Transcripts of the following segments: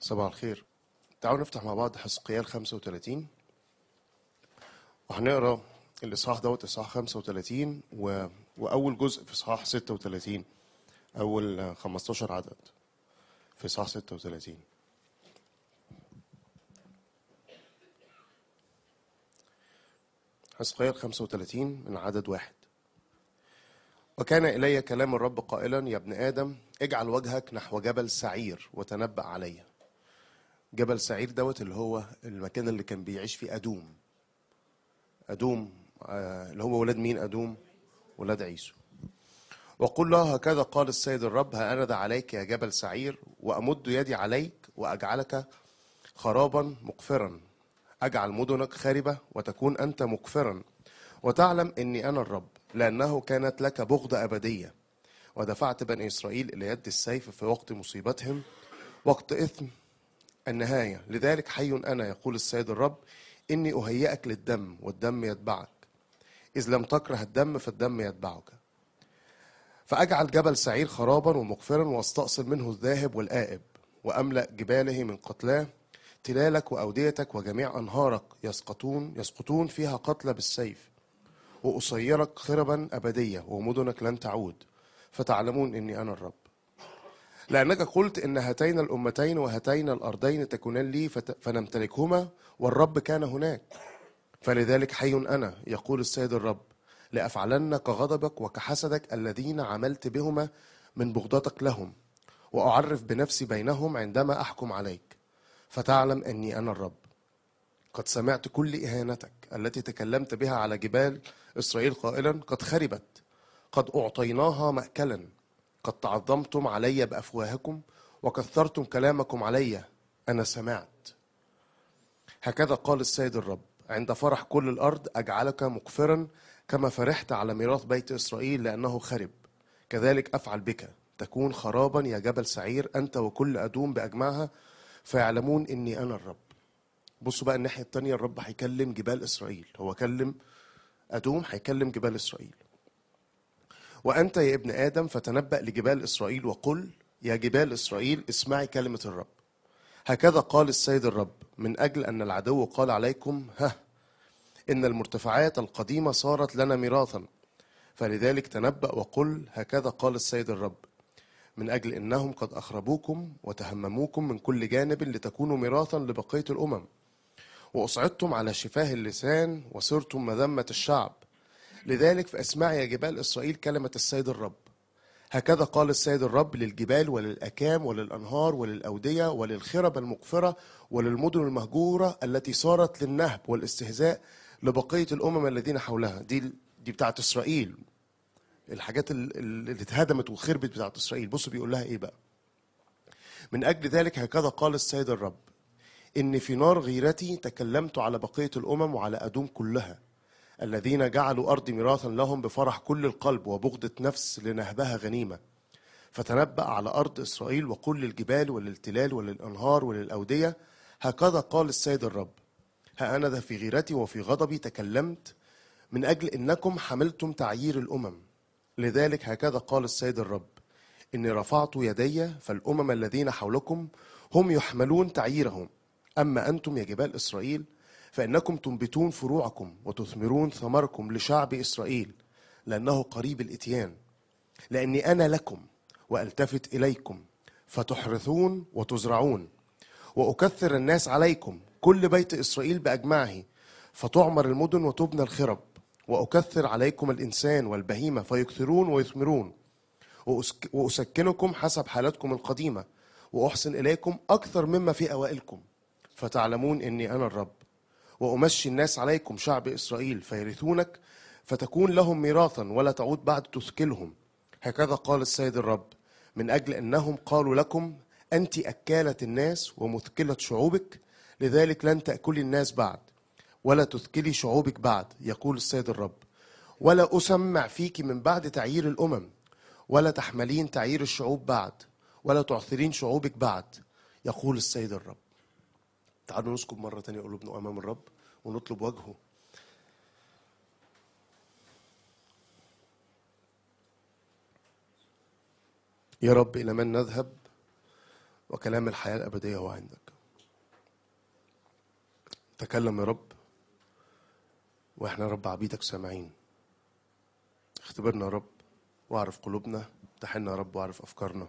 صباح الخير تعالوا نفتح مع بعض حزقيال 35 وهنقرا الاصحاح دوت اصحاح 35 و... واول جزء في اصحاح 36 اول 15 عدد في اصحاح 36 حزقيال 35 من عدد واحد وكان إلي كلام الرب قائلا يا ابن آدم اجعل وجهك نحو جبل سعير وتنبأ عليه جبل سعير دوت اللي هو المكان اللي كان بيعيش فيه أدوم أدوم آه، اللي هو ولاد مين أدوم ولاد عيسو وقل له هكذا قال السيد الرب هأنذا عليك يا جبل سعير وأمد يدي عليك وأجعلك خرابا مقفرا أجعل مدنك خاربة وتكون أنت مقفرا وتعلم أني أنا الرب لأنه كانت لك بغضة أبدية ودفعت بني إسرائيل إلى يد السيف في وقت مصيبتهم وقت إثم النهاية لذلك حي أنا يقول السيد الرب إني أهيئك للدم والدم يتبعك إذ لم تكره الدم فالدم يتبعك فأجعل جبل سعير خرابا ومقفرا واستأصل منه الذاهب والآئب وأملأ جباله من قتلاه تلالك وأوديتك وجميع أنهارك يسقطون يسقطون فيها قتلى بالسيف وأصيرك خربا أبدية ومدنك لن تعود فتعلمون إني أنا الرب لأنك قلت إن هاتين الأمتين وهاتين الأرضين تكونان لي فنمتلكهما والرب كان هناك فلذلك حي أنا يقول السيد الرب لأفعلن كغضبك وكحسدك الذين عملت بهما من بغضتك لهم وأعرف بنفسي بينهم عندما أحكم عليك فتعلم أني أنا الرب قد سمعت كل إهانتك التي تكلمت بها على جبال إسرائيل قائلا قد خربت قد أعطيناها مأكلا قد تعظمتم علي بأفواهكم وكثرتم كلامكم علي أنا سمعت هكذا قال السيد الرب عند فرح كل الأرض أجعلك مقفرا كما فرحت على ميراث بيت إسرائيل لأنه خرب كذلك أفعل بك تكون خرابا يا جبل سعير أنت وكل أدوم بأجمعها فيعلمون إني أنا الرب بصوا بقى الناحية الثانيه الرب هيكلم جبال إسرائيل هو كلم أدوم هيكلم جبال إسرائيل وأنت يا ابن آدم فتنبأ لجبال إسرائيل وقل يا جبال إسرائيل اسمعي كلمة الرب هكذا قال السيد الرب من أجل أن العدو قال عليكم ها إن المرتفعات القديمة صارت لنا ميراثا فلذلك تنبأ وقل هكذا قال السيد الرب من أجل إنهم قد أخربوكم وتهمموكم من كل جانب لتكونوا ميراثا لبقية الأمم وأصعدتم على شفاه اللسان وصرتم مذمة الشعب لذلك فاسمع يا جبال اسرائيل كلمه السيد الرب هكذا قال السيد الرب للجبال وللاكام وللانهار وللاوديه وللخرب المقفره وللمدن المهجوره التي صارت للنهب والاستهزاء لبقيه الامم الذين حولها دي دي بتاعه اسرائيل الحاجات اللي اتهدمت وخربت بتاعه اسرائيل بصوا بيقول لها ايه بقى من اجل ذلك هكذا قال السيد الرب ان في نار غيرتي تكلمت على بقيه الامم وعلى ادوم كلها الذين جعلوا أرضي ميراثا لهم بفرح كل القلب وبغضة نفس لنهبها غنيمة فتنبأ على أرض إسرائيل وقل للجبال وللتلال وللأنهار وللأودية هكذا قال السيد الرب هأنذا في غيرتي وفي غضبي تكلمت من أجل إنكم حملتم تعيير الأمم لذلك هكذا قال السيد الرب إني رفعت يدي فالأمم الذين حولكم هم يحملون تعييرهم أما أنتم يا جبال إسرائيل فإنكم تنبتون فروعكم وتثمرون ثمركم لشعب إسرائيل لأنه قريب الإتيان لأني أنا لكم وألتفت إليكم فتحرثون وتزرعون وأكثر الناس عليكم كل بيت إسرائيل بأجمعه فتعمر المدن وتبنى الخرب وأكثر عليكم الإنسان والبهيمة فيكثرون ويثمرون وأسكنكم حسب حالتكم القديمة وأحسن إليكم أكثر مما في أوائلكم فتعلمون إني أنا الرب وأمشي الناس عليكم شعب إسرائيل فيرثونك فتكون لهم ميراثا ولا تعود بعد تثكلهم هكذا قال السيد الرب من أجل أنهم قالوا لكم أنت أكالة الناس ومثكلة شعوبك لذلك لن تأكلي الناس بعد ولا تثكلي شعوبك بعد يقول السيد الرب ولا أسمع فيك من بعد تعيير الأمم ولا تحملين تعيير الشعوب بعد ولا تعثرين شعوبك بعد يقول السيد الرب تعالوا نسكب مرة تانية قلوبنا أمام الرب ونطلب وجهه يا رب إلى من نذهب وكلام الحياة الأبدية هو عندك تكلم يا رب وإحنا يا رب عبيدك سامعين اختبرنا يا رب واعرف قلوبنا امتحنا يا رب واعرف أفكارنا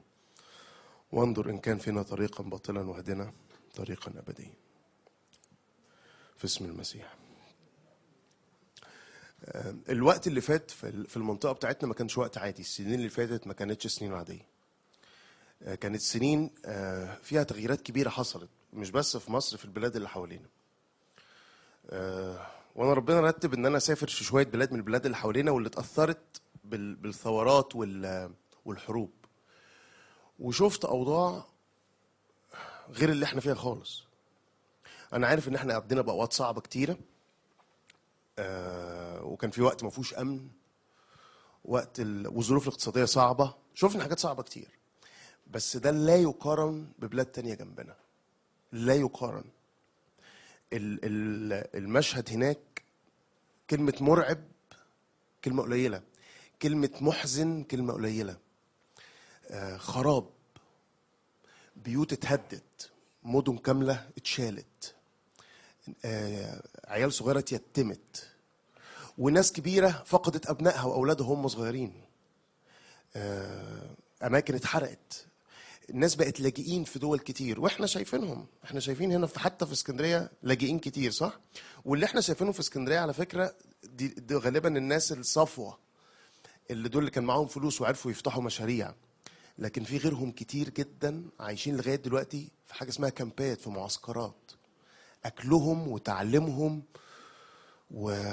وانظر إن كان فينا طريقا باطلا واهدنا طريقا أبديا في اسم المسيح آه، الوقت اللي فات في المنطقه بتاعتنا ما كانش وقت عادي السنين اللي فاتت ما كانتش سنين عاديه آه، كانت سنين آه، فيها تغييرات كبيره حصلت مش بس في مصر في البلاد اللي حوالينا وانا ربنا رتب ان انا اسافر في شويه بلاد من البلاد اللي حوالينا واللي اتاثرت بالثورات والحروب وشفت اوضاع غير اللي احنا فيها خالص انا عارف ان احنا قضينا باوقات صعبه كتيره آه وكان في وقت ما فيهوش امن وقت ال... والظروف الاقتصاديه صعبه شفنا حاجات صعبه كتير بس ده لا يقارن ببلاد تانية جنبنا لا يقارن ال... ال... المشهد هناك كلمه مرعب كلمه قليله كلمه محزن كلمه قليله آه، خراب بيوت اتهدت مدن كامله اتشالت آه، عيال صغيره اتيتمت وناس كبيره فقدت ابنائها واولادها وهم صغيرين آه، اماكن اتحرقت الناس بقت لاجئين في دول كتير واحنا شايفينهم احنا شايفين هنا في حتى في اسكندريه لاجئين كتير صح واللي احنا شايفينه في اسكندريه على فكره دي, دي غالبا الناس الصفوه اللي دول اللي كان معاهم فلوس وعرفوا يفتحوا مشاريع لكن في غيرهم كتير جدا عايشين لغايه دلوقتي في حاجه اسمها كامبات في معسكرات اكلهم وتعليمهم و...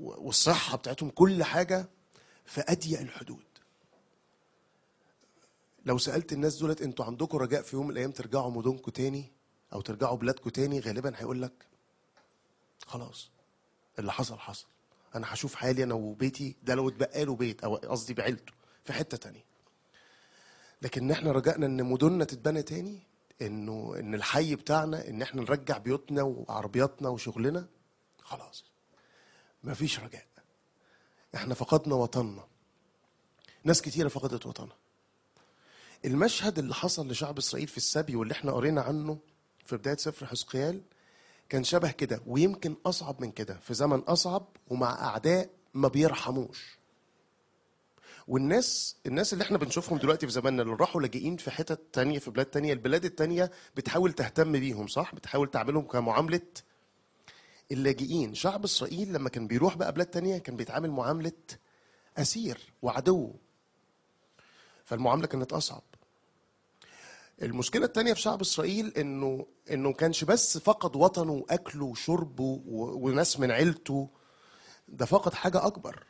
والصحه بتاعتهم كل حاجه في اضيق الحدود لو سالت الناس دولت انتوا عندكم رجاء في يوم من الايام ترجعوا مدنكم تاني او ترجعوا بلادكم تاني غالبا هيقول لك خلاص اللي حصل حصل انا هشوف حالي انا وبيتي ده لو اتبقى له بيت او قصدي بعيلته في حته تانية لكن احنا رجعنا ان مدننا تتبنى تاني انه ان الحي بتاعنا ان احنا نرجع بيوتنا وعربياتنا وشغلنا خلاص مفيش رجاء احنا فقدنا وطننا ناس كتيره فقدت وطنها المشهد اللي حصل لشعب اسرائيل في السبي واللي احنا قرينا عنه في بدايه سفر حزقيال كان شبه كده ويمكن اصعب من كده في زمن اصعب ومع اعداء ما بيرحموش والناس الناس اللي احنا بنشوفهم دلوقتي في زماننا اللي راحوا لاجئين في حتت تانية في بلاد تانية البلاد التانية بتحاول تهتم بيهم صح بتحاول تعملهم كمعاملة اللاجئين شعب اسرائيل لما كان بيروح بقى بلاد تانية كان بيتعامل معاملة أسير وعدو فالمعاملة كانت أصعب المشكلة التانية في شعب إسرائيل إنه إنه كانش بس فقد وطنه وأكله وشربه وناس من عيلته ده فقد حاجة أكبر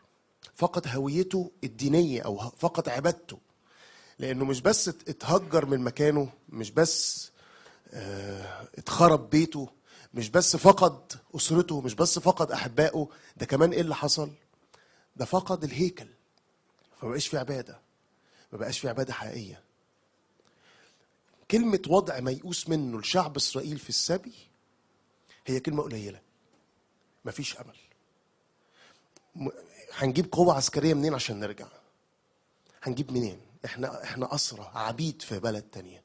فقد هويته الدينيه او فقد عبادته لانه مش بس اتهجر من مكانه مش بس اه اتخرب بيته مش بس فقد اسرته مش بس فقد احبائه ده كمان ايه اللي حصل ده فقد الهيكل بقاش في عباده مبقاش في عباده حقيقيه كلمه وضع ميؤوس منه لشعب اسرائيل في السبي هي كلمه قليله مفيش امل هنجيب قوة عسكرية منين عشان نرجع هنجيب منين احنا احنا اسرى عبيد في بلد تانية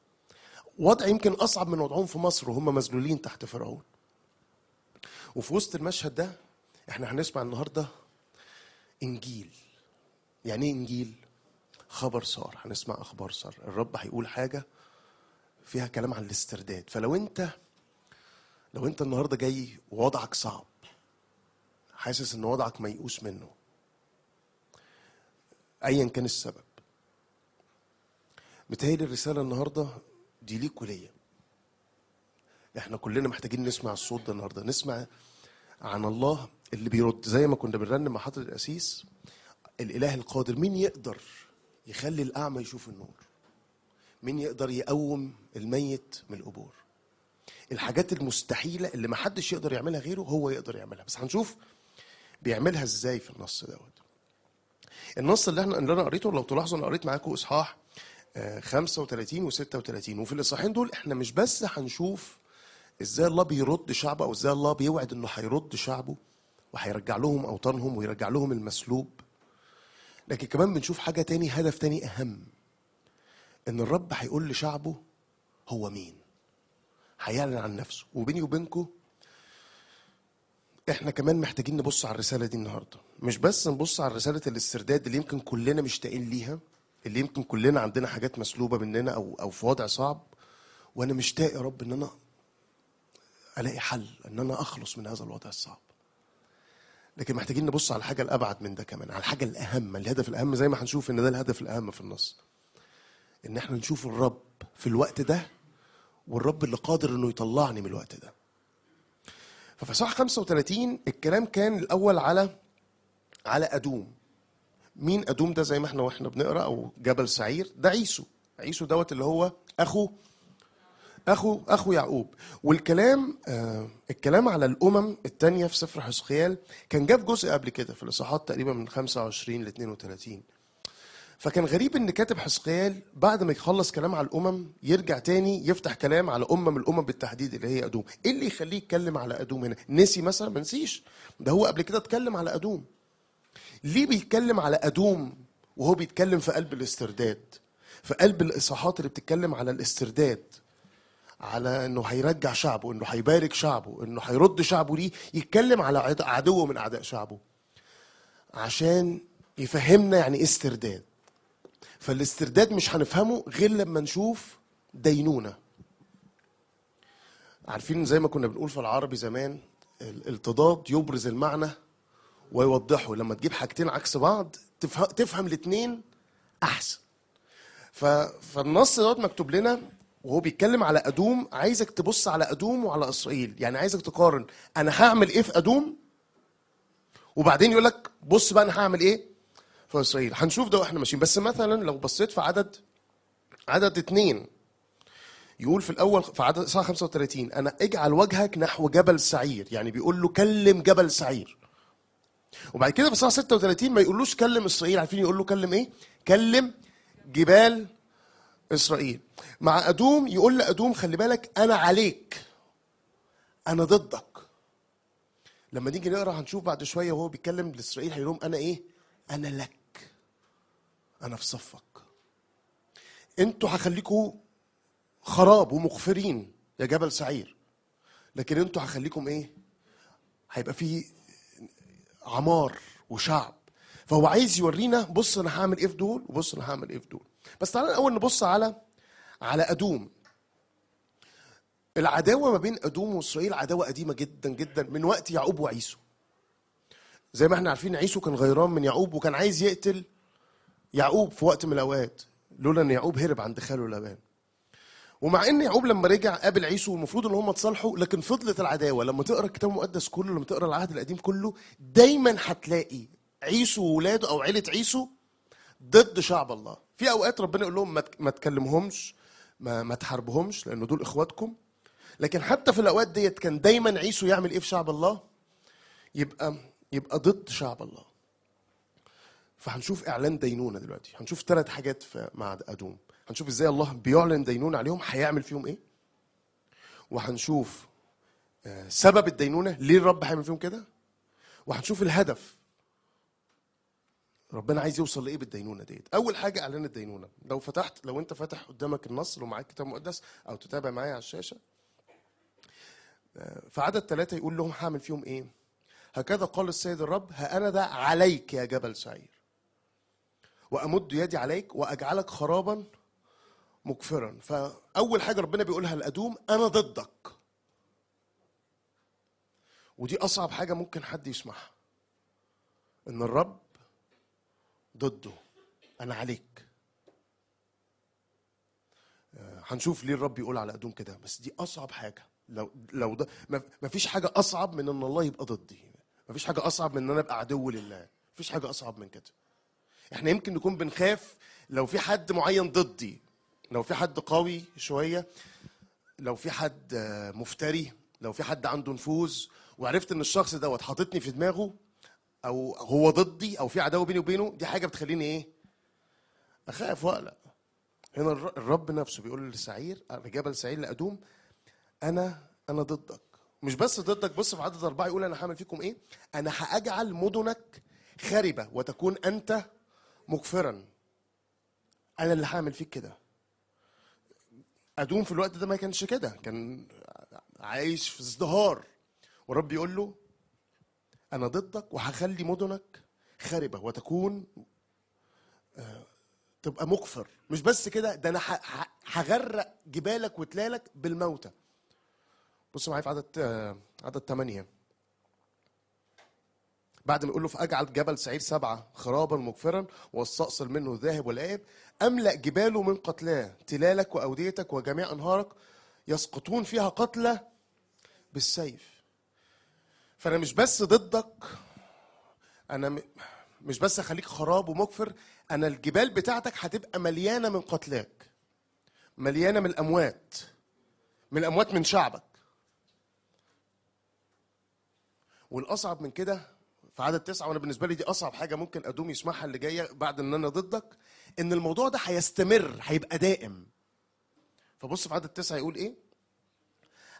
وضع يمكن اصعب من وضعهم في مصر وهم مذلولين تحت فرعون وفي وسط المشهد ده احنا هنسمع النهارده انجيل يعني ايه انجيل خبر صار هنسمع اخبار صار الرب هيقول حاجه فيها كلام عن الاسترداد فلو انت لو انت النهارده جاي ووضعك صعب حاسس ان وضعك ميؤوس منه ايا كان السبب متهيألي الرسالة النهاردة دي ليك وليا احنا كلنا محتاجين نسمع الصوت ده النهاردة نسمع عن الله اللي بيرد زي ما كنا بنرنم مع حضرة القسيس الاله القادر مين يقدر يخلي الاعمى يشوف النور مين يقدر يقوم الميت من القبور الحاجات المستحيلة اللي محدش يقدر يعملها غيره هو يقدر يعملها بس هنشوف بيعملها ازاي في النص دوت النص اللي احنا اللي انا قريته لو تلاحظوا انا قريت معاكم اصحاح 35 آه، و36 وفي الاصحاحين دول احنا مش بس هنشوف ازاي الله بيرد شعبه او ازاي الله بيوعد انه هيرد شعبه وهيرجع لهم اوطانهم ويرجع لهم المسلوب لكن كمان بنشوف حاجه تاني هدف تاني اهم ان الرب هيقول لشعبه هو مين هيعلن عن نفسه وبيني وبينكم احنا كمان محتاجين نبص على الرساله دي النهارده مش بس نبص على رساله الاسترداد اللي يمكن كلنا مشتاقين ليها اللي يمكن كلنا عندنا حاجات مسلوبه مننا او او في وضع صعب وانا مشتاق يا رب ان انا الاقي حل ان انا اخلص من هذا الوضع الصعب لكن محتاجين نبص على الحاجه الابعد من ده كمان على الحاجه الاهم الهدف الاهم زي ما هنشوف ان ده الهدف الاهم في النص ان احنا نشوف الرب في الوقت ده والرب اللي قادر انه يطلعني من الوقت ده ففي صح 35 الكلام كان الاول على على ادوم مين ادوم ده زي ما احنا واحنا بنقرا او جبل سعير ده عيسو عيسو دوت اللي هو اخو اخو اخو يعقوب والكلام آه الكلام على الامم الثانيه في سفر حسقيال كان جاب جزء قبل كده في الاصحاحات تقريبا من 25 ل 32 فكان غريب ان كاتب حسقيال بعد ما يخلص كلام على الامم يرجع تاني يفتح كلام على امم الامم بالتحديد اللي هي ادوم ايه اللي يخليه يتكلم على ادوم هنا نسي مثلا ما نسيش ده هو قبل كده اتكلم على ادوم ليه بيتكلم على ادوم وهو بيتكلم في قلب الاسترداد في قلب الاصحاحات اللي بتتكلم على الاسترداد على انه هيرجع شعبه انه هيبارك شعبه انه هيرد شعبه ليه يتكلم على عدو من اعداء شعبه عشان يفهمنا يعني ايه استرداد فالاسترداد مش هنفهمه غير لما نشوف دينونة عارفين زي ما كنا بنقول في العربي زمان الالتضاد يبرز المعنى ويوضحه لما تجيب حاجتين عكس بعض تفهم, الاثنين احسن ف... فالنص دوت مكتوب لنا وهو بيتكلم على ادوم عايزك تبص على ادوم وعلى اسرائيل يعني عايزك تقارن انا هعمل ايه في ادوم وبعدين يقول لك بص بقى انا هعمل ايه في اسرائيل هنشوف ده واحنا ماشيين بس مثلا لو بصيت في عدد عدد اثنين يقول في الاول في عدد اصحاح 35 انا اجعل وجهك نحو جبل سعير يعني بيقول له كلم جبل سعير وبعد كده في صح 36 ما يقولوش كلم اسرائيل عارفين يقول له كلم ايه كلم جبال اسرائيل مع ادوم يقول لادوم خلي بالك انا عليك انا ضدك لما نيجي نقرا هنشوف بعد شويه وهو بيتكلم لاسرائيل هيقول لهم انا ايه انا لك انا في صفك انتوا هخليكوا خراب ومغفرين يا جبل سعير لكن انتوا هخليكم ايه هيبقى في عمار وشعب فهو عايز يورينا بص انا هعمل ايه في دول وبص انا هعمل ايه في دول بس تعالى الاول نبص على على ادوم العداوه ما بين ادوم واسرائيل عداوه قديمه جدا جدا من وقت يعقوب وعيسو زي ما احنا عارفين عيسو كان غيران من يعقوب وكان عايز يقتل يعقوب في وقت من الاوقات لولا ان يعقوب هرب عند خاله لابان ومع ان يعقوب لما رجع قابل عيسو والمفروض ان هم اتصالحوا لكن فضلت العداوه لما تقرا الكتاب المقدس كله لما تقرا العهد القديم كله دايما هتلاقي عيسو وولاده او عيله عيسو ضد شعب الله في اوقات ربنا يقول لهم ما تكلمهمش ما, ما تحاربهمش لان دول اخواتكم لكن حتى في الاوقات ديت كان دايما عيسو يعمل ايه في شعب الله يبقى يبقى ضد شعب الله فهنشوف اعلان دينونه دلوقتي هنشوف ثلاث حاجات في معد ادوم هنشوف ازاي الله بيعلن دينونه عليهم هيعمل فيهم ايه وهنشوف آه، سبب الدينونه ليه الرب هيعمل فيهم كده وهنشوف الهدف ربنا عايز يوصل لايه بالدينونه ديت اول حاجه اعلان الدينونه لو فتحت لو انت فاتح قدامك النص لو معاك كتاب مقدس او تتابع معايا على الشاشه آه، فعدد ثلاثة يقول لهم هعمل فيهم ايه هكذا قال السيد الرب هأنا ده عليك يا جبل سعير وامد يدي عليك واجعلك خرابا مكفرا فاول حاجه ربنا بيقولها لادوم انا ضدك ودي اصعب حاجه ممكن حد يسمعها ان الرب ضده انا عليك آه، هنشوف ليه الرب بيقول على ادوم كده بس دي اصعب حاجه لو لو ده ما فيش حاجه اصعب من ان الله يبقى ضدي ما فيش حاجه اصعب من ان انا ابقى عدو لله ما فيش حاجه اصعب من كده احنا يمكن نكون بنخاف لو في حد معين ضدي لو في حد قوي شويه لو في حد آه، مفتري لو في حد عنده نفوذ وعرفت ان الشخص دوت حاططني في دماغه او هو ضدي او في عداوه بيني وبينه دي حاجه بتخليني ايه اخاف واقلق هنا الرب نفسه بيقول لسعير لجبل سعير لادوم انا انا ضدك مش بس ضدك بص في عدد أربعة يقول أنا هعمل فيكم إيه؟ أنا هأجعل مدنك خربة وتكون أنت مغفرا انا اللي هعمل فيك كده ادوم في الوقت ده ما كانش كده كان عايش في ازدهار ورب يقول له انا ضدك وهخلي مدنك خربه وتكون آه، تبقى مكفر مش بس كده ده انا هغرق جبالك وتلالك بالموتى بص معايا في عدد آه، عدد 8 بعد ما يقول له فاجعل جبل سعير سبعه خرابا مغفرا واستأصل منه الذاهب والآب املأ جباله من قتلاه تلالك واوديتك وجميع انهارك يسقطون فيها قتلى بالسيف فانا مش بس ضدك انا مش بس اخليك خراب ومغفر انا الجبال بتاعتك هتبقى مليانه من قتلاك مليانه من الاموات من الاموات من شعبك والاصعب من كده في عدد تسعه وانا بالنسبه لي دي اصعب حاجه ممكن ادوم يسمعها اللي جايه بعد ان انا ضدك ان الموضوع ده هيستمر هيبقى دائم فبص في عدد تسعه يقول ايه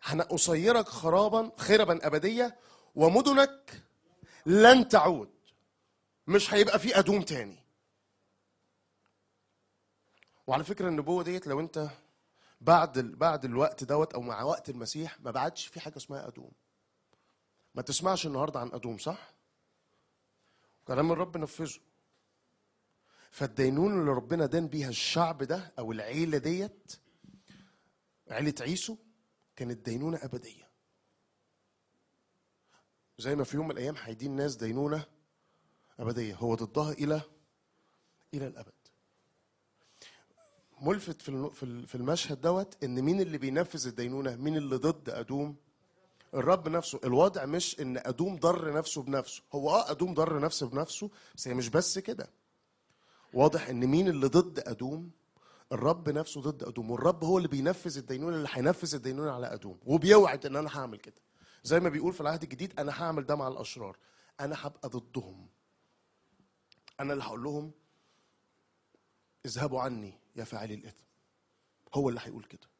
هنقصيرك خرابا خربا ابديه ومدنك لن تعود مش هيبقى في ادوم تاني وعلى فكره النبوه ديت لو انت بعد ال... بعد الوقت دوت او مع وقت المسيح ما بعدش في حاجه اسمها ادوم ما تسمعش النهارده عن ادوم صح كلام الرب نفذه فالدينون اللي ربنا دان بيها الشعب ده او العيله ديت عيله عيسو كانت دينونه ابديه زي ما في يوم من الايام هيدين ناس دينونه ابديه هو ضدها الى الى الابد ملفت في في المشهد دوت ان مين اللي بينفذ الدينونه مين اللي ضد ادوم الرب نفسه الوضع مش ان ادوم ضر نفسه بنفسه هو اه ادوم ضر نفسه بنفسه بس هي مش بس كده واضح ان مين اللي ضد ادوم الرب نفسه ضد ادوم والرب هو اللي بينفذ الدينونه اللي هينفذ الدينونه على ادوم وبيوعد ان انا هعمل كده زي ما بيقول في العهد الجديد انا هعمل ده مع الاشرار انا هبقى ضدهم انا اللي هقول لهم اذهبوا عني يا فاعلي الاثم هو اللي هيقول كده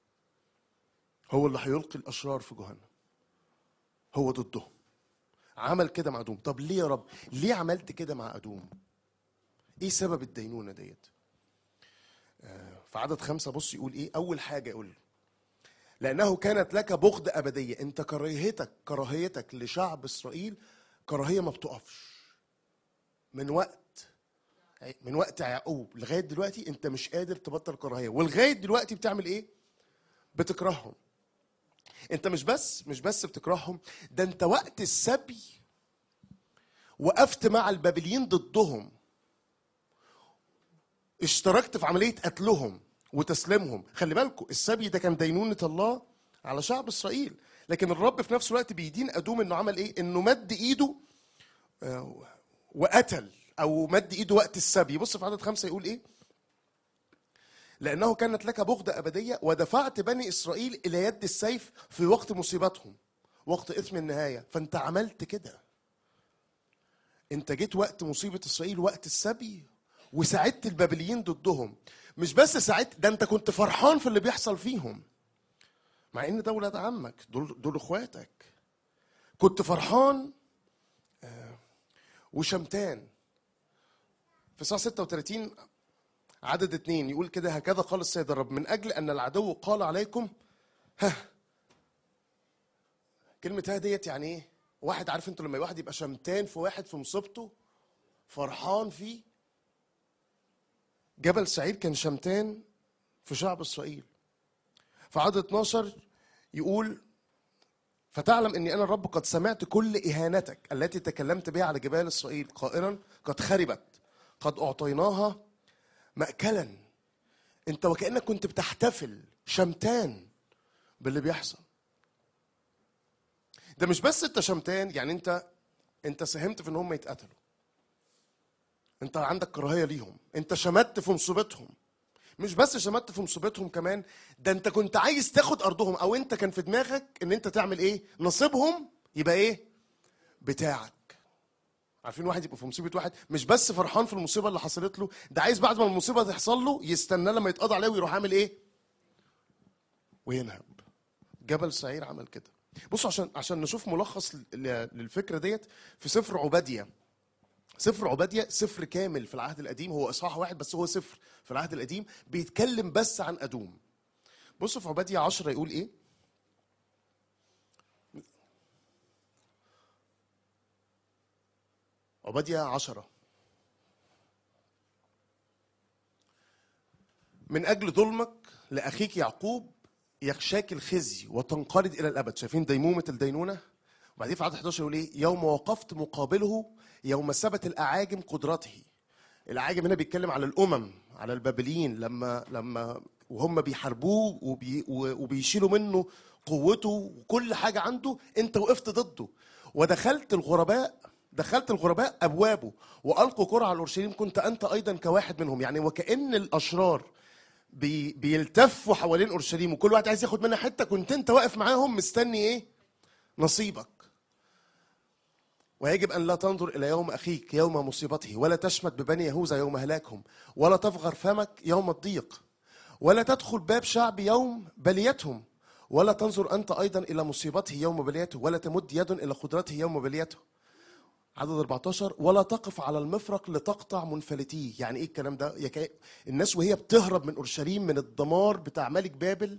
هو اللي هيلقي الاشرار في جهنم هو ضده عمل كده مع ادوم طب ليه يا رب ليه عملت كده مع ادوم ايه سبب الدينونه ديت آه، في عدد خمسة بص يقول ايه اول حاجه يقول لانه كانت لك بغض ابديه انت كراهيتك كراهيتك لشعب اسرائيل كراهيه ما بتقفش من وقت من وقت يعقوب لغايه دلوقتي انت مش قادر تبطل كراهيه ولغايه دلوقتي بتعمل ايه بتكرههم انت مش بس مش بس بتكرههم ده انت وقت السبي وقفت مع البابليين ضدهم اشتركت في عمليه قتلهم وتسليمهم خلي بالكم السبي ده كان دينونه الله على شعب اسرائيل لكن الرب في نفس الوقت بيدين ادوم انه عمل ايه انه مد ايده آه، وقتل او مد ايده وقت السبي بص في عدد خمسة يقول ايه لأنه كانت لك بغضة أبدية ودفعت بني إسرائيل إلى يد السيف في وقت مصيبتهم وقت إثم النهاية فأنت عملت كده أنت جيت وقت مصيبة إسرائيل وقت السبي وساعدت البابليين ضدهم مش بس ساعدت ده أنت كنت فرحان في اللي بيحصل فيهم مع إن دولة ولاد عمك دول دول إخواتك كنت فرحان آه، وشمتان في الساعة 36 عدد اثنين يقول كده هكذا قال السيد الرب من أجل أن العدو قال عليكم ها كلمة ها ديت يعني إيه؟ واحد عارف أنتوا لما واحد يبقى شمتان في واحد في مصيبته فرحان فيه جبل سعيد كان شمتان في شعب إسرائيل في عدد 12 يقول فتعلم اني انا الرب قد سمعت كل اهانتك التي تكلمت بها على جبال اسرائيل قائلا قد خربت قد اعطيناها مأكلا انت وكأنك كنت بتحتفل شمتان باللي بيحصل ده مش بس انت شمتان يعني انت انت ساهمت في ان هم يتقتلوا انت عندك كراهيه ليهم انت شمت في مصيبتهم مش بس شمت في مصيبتهم كمان ده انت كنت عايز تاخد ارضهم او انت كان في دماغك ان انت تعمل ايه نصيبهم يبقى ايه بتاعك عارفين واحد يبقى في مصيبه واحد مش بس فرحان في المصيبه اللي حصلت له ده عايز بعد ما المصيبه تحصل له يستناه لما يتقضى عليه ويروح عامل ايه وينهب جبل سعير عمل كده بصوا عشان عشان نشوف ملخص للفكره ديت في سفر عباديه سفر عبادية سفر كامل في العهد القديم هو إصحاح واحد بس هو سفر في العهد القديم بيتكلم بس عن أدوم بصوا في عبادية عشرة يقول إيه عبادية عشرة من أجل ظلمك لأخيك يعقوب يخشاك الخزي وتنقرض إلى الأبد شايفين ديمومة الدينونة وبعدين في عدد 11 يقول ايه؟ يوم وقفت مقابله يوم سبت الاعاجم قدرته. الاعاجم هنا بيتكلم على الامم على البابليين لما لما وهم بيحاربوه وبي وبيشيلوا منه قوته وكل حاجه عنده انت وقفت ضده ودخلت الغرباء دخلت الغرباء ابوابه والقوا كره على اورشليم كنت انت ايضا كواحد منهم يعني وكان الاشرار بي بيلتفوا حوالين اورشليم وكل واحد عايز ياخد منها حته كنت انت واقف معاهم مستني ايه نصيبك ويجب ان لا تنظر الى يوم اخيك يوم مصيبته ولا تشمت ببني يهوذا يوم هلاكهم ولا تفغر فمك يوم الضيق ولا تدخل باب شعب يوم بليتهم ولا تنظر انت ايضا الى مصيبته يوم بليته ولا تمد يد الى قدرته يوم بليته عدد 14 ولا تقف على المفرق لتقطع منفلتيه يعني ايه الكلام ده الناس وهي بتهرب من اورشليم من الدمار بتاع ملك بابل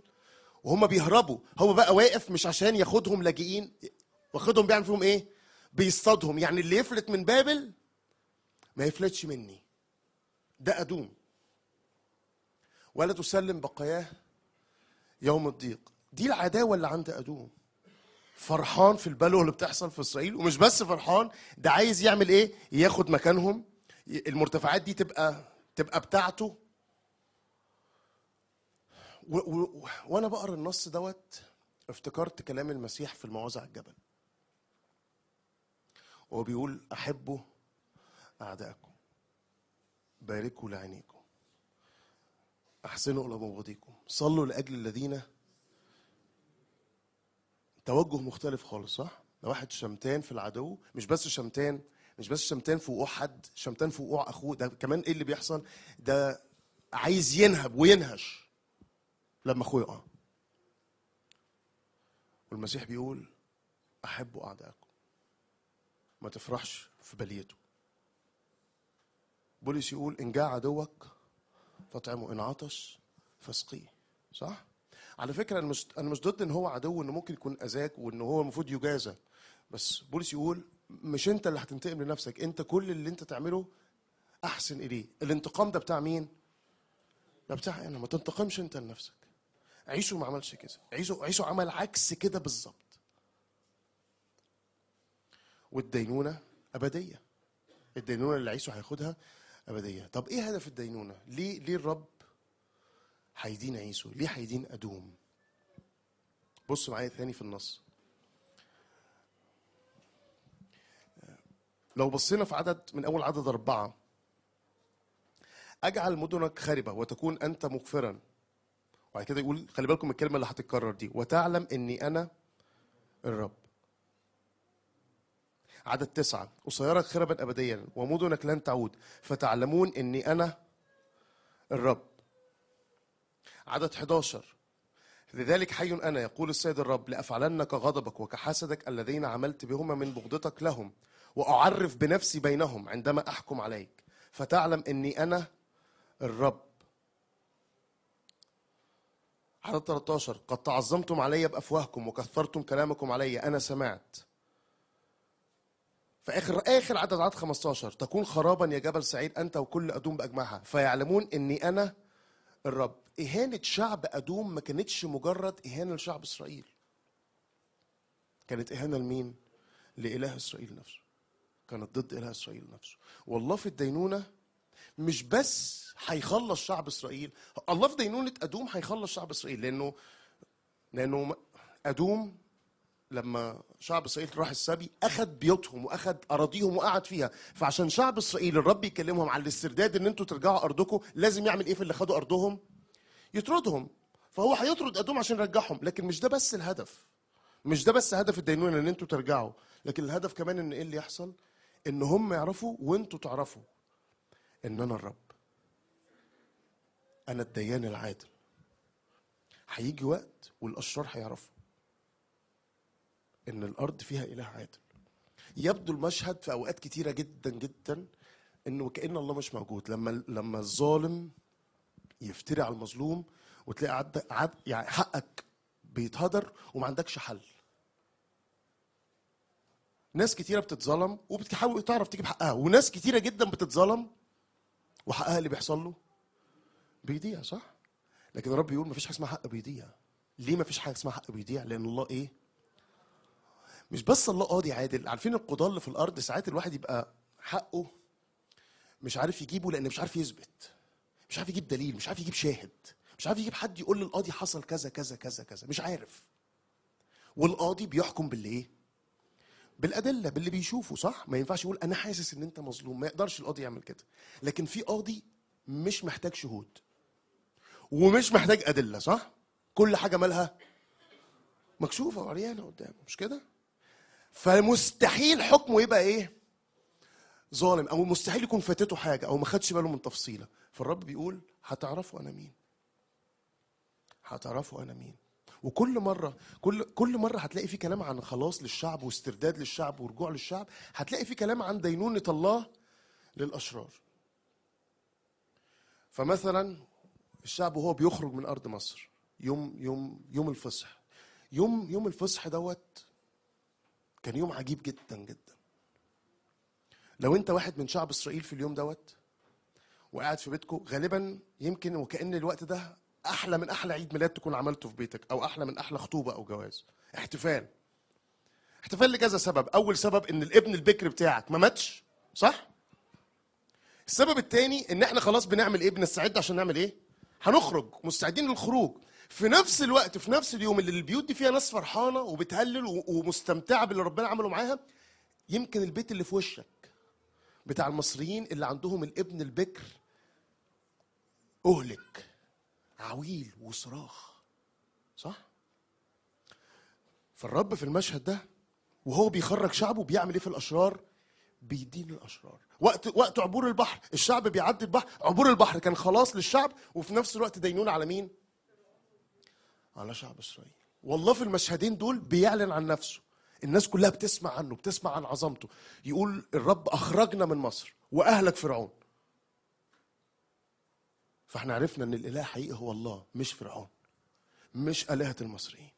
وهم بيهربوا هو بقى واقف مش عشان ياخدهم لاجئين واخدهم بيعمل فيهم ايه بيصطادهم يعني اللي يفلت من بابل ما يفلتش مني ده ادوم ولا تسلم بقاياه يوم الضيق دي العداوه اللي عند ادوم فرحان في البلوه اللي بتحصل في اسرائيل ومش بس فرحان ده عايز يعمل ايه ياخد مكانهم المرتفعات دي تبقى تبقى بتاعته وانا بقرا النص دوت افتكرت كلام المسيح في المواضع على الجبل وهو بيقول احبوا اعدائكم باركوا لعينيكم احسنوا الى مبغضيكم صلوا لاجل الذين توجه مختلف خالص صح؟ ده واحد شمتان في العدو مش بس شمتان مش بس شمتان في وقوع حد شمتان في وقوع اخوه ده كمان ايه اللي بيحصل؟ ده عايز ينهب وينهش لما اخوه آه. يقع والمسيح بيقول احبوا اعدائكم ما تفرحش في بليته بولس يقول ان جاء عدوك فاطعمه ان عطش فاسقيه صح على فكره انا مش انا مش ضد ان هو عدو انه ممكن يكون اذاك وان هو المفروض يجازى بس بولس يقول مش انت اللي هتنتقم لنفسك انت كل اللي انت تعمله احسن اليه الانتقام ده بتاع مين ده بتاع انا ما تنتقمش انت لنفسك عيسو ما عملش كده عيسو عيسو عمل عكس كده بالظبط والدينونه ابديه الدينونه اللي عيسو هياخدها ابديه طب ايه هدف الدينونه ليه ليه الرب هيدين عيسو ليه هيدين أدوم بص معايا ثاني في النص لو بصينا في عدد من أول عدد أربعة أجعل مدنك خربة وتكون أنت مغفرا وبعد كده يقول خلي بالكم من الكلمة اللي هتتكرر دي وتعلم إني أنا الرب عدد تسعة أصيرك خربا أبديا ومدنك لن تعود فتعلمون إني أنا الرب عدد 11 لذلك حي أنا يقول السيد الرب لأفعلن كغضبك وكحسدك الذين عملت بهما من بغضتك لهم وأعرف بنفسي بينهم عندما أحكم عليك فتعلم أني أنا الرب عدد 13 قد تعظمتم علي بأفواهكم وكثرتم كلامكم علي أنا سمعت فآخر آخر عدد عدد 15 تكون خرابا يا جبل سعيد أنت وكل أدوم بأجمعها فيعلمون أني أنا الرب إهانة شعب أدوم ما كانتش مجرد إهانة لشعب إسرائيل كانت إهانة لمين؟ لإله إسرائيل نفسه كانت ضد إله إسرائيل نفسه والله في الدينونة مش بس هيخلص شعب إسرائيل الله في دينونة أدوم هيخلص شعب إسرائيل لأنه لأنه أدوم لما شعب اسرائيل راح السبي اخد بيوتهم واخد اراضيهم وقعد فيها فعشان شعب اسرائيل الرب يكلمهم على الاسترداد ان انتوا ترجعوا ارضكم لازم يعمل ايه في اللي خدوا ارضهم يطردهم فهو هيطرد ادوم عشان يرجعهم لكن مش ده بس الهدف مش ده بس هدف الدينونه ان انتوا ترجعوا لكن الهدف كمان ان ايه اللي يحصل ان هم يعرفوا وانتوا تعرفوا ان انا الرب انا الديان العادل هيجي وقت والاشرار هيعرفوا ان الارض فيها اله عادل يبدو المشهد في اوقات كتيره جدا جدا انه كان الله مش موجود لما لما الظالم يفتري على المظلوم وتلاقي عد عد يعني حقك بيتهدر وما عندكش حل ناس كتيرة بتتظلم وبتحاول تعرف تجيب حقها وناس كتيرة جدا بتتظلم وحقها اللي بيحصل له بيضيع صح؟ لكن الرب بيقول مفيش حاجة اسمها حق بيضيع ليه مفيش حاجة اسمها حق بيضيع؟ لأن الله إيه؟ مش بس الله قاضي عادل عارفين القضاة اللي في الأرض ساعات الواحد يبقى حقه مش عارف يجيبه لأن مش عارف يثبت مش عارف يجيب دليل مش عارف يجيب شاهد مش عارف يجيب حد يقول للقاضي حصل كذا كذا كذا كذا مش عارف والقاضي بيحكم بالايه بالادله باللي بيشوفه صح ما ينفعش يقول انا حاسس ان انت مظلوم ما يقدرش القاضي يعمل كده لكن في قاضي مش محتاج شهود ومش محتاج ادله صح كل حاجه مالها مكشوفه وعريانه قدامه مش كده فمستحيل حكمه يبقى ايه ظالم او مستحيل يكون فاتته حاجه او ما خدش باله من تفصيله فالرب بيقول هتعرفوا انا مين هتعرفوا انا مين وكل مره كل كل مره هتلاقي في كلام عن خلاص للشعب واسترداد للشعب ورجوع للشعب هتلاقي في كلام عن دينونه الله للاشرار فمثلا الشعب وهو بيخرج من ارض مصر يوم يوم يوم الفصح يوم يوم الفصح دوت كان يوم عجيب جدا جدا لو انت واحد من شعب اسرائيل في اليوم دوت وقاعد في بيتكم غالبا يمكن وكأن الوقت ده أحلى من أحلى عيد ميلاد تكون عملته في بيتك أو أحلى من أحلى خطوبة أو جواز احتفال احتفال لكذا سبب أول سبب إن الابن البكر بتاعك ما ماتش صح؟ السبب الثاني إن إحنا خلاص بنعمل إيه؟ بنستعد عشان نعمل إيه؟ هنخرج مستعدين للخروج في نفس الوقت في نفس اليوم اللي البيوت دي فيها ناس فرحانه وبتهلل ومستمتعه باللي ربنا عمله معاها يمكن البيت اللي في وشك بتاع المصريين اللي عندهم الابن البكر أهلك عويل وصراخ صح؟ فالرب في المشهد ده وهو بيخرج شعبه بيعمل ايه في الاشرار؟ بيدين الاشرار وقت وقت عبور البحر الشعب بيعدي البحر عبور البحر كان خلاص للشعب وفي نفس الوقت دينون على مين؟ على شعب اسرائيل والله في المشهدين دول بيعلن عن نفسه الناس كلها بتسمع عنه بتسمع عن عظمته يقول الرب اخرجنا من مصر واهلك فرعون فاحنا عرفنا ان الاله حقيقي هو الله مش فرعون مش الهه المصريين